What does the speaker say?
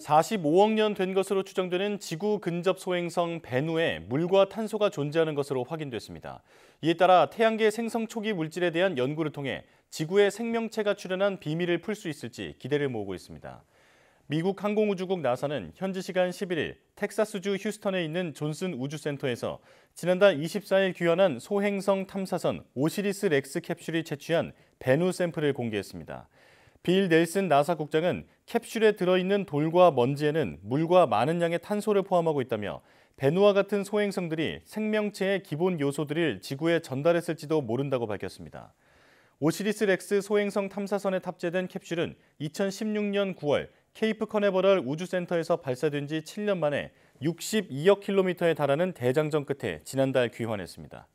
45억 년 된 것으로 추정되는 지구 근접 소행성 베누에 물과 탄소가 존재하는 것으로 확인됐습니다. 이에 따라 태양계 생성 초기 물질에 대한 연구를 통해 지구의 생명체가 출현한 비밀을 풀 수 있을지 기대를 모으고 있습니다. 미국 항공우주국 나사는 현지 시간 11일 텍사스주 휴스턴에 있는 존슨 우주센터에서 지난달 24일 귀환한 소행성 탐사선 오시리스 렉스 캡슐이 채취한 베누 샘플을 공개했습니다. 빌 넬슨 나사 국장은 캡슐에 들어있는 돌과 먼지에는 물과 많은 양의 탄소를 포함하고 있다며 배누와 같은 소행성들이 생명체의 기본 요소들을 지구에 전달했을지도 모른다고 밝혔습니다. 오시리스 렉스 소행성 탐사선에 탑재된 캡슐은 2016년 9월 케이프 커네버럴 우주센터에서 발사된 지 7년 만에 62억 킬로미터에 달하는 대장정 끝에 지난달 귀환했습니다.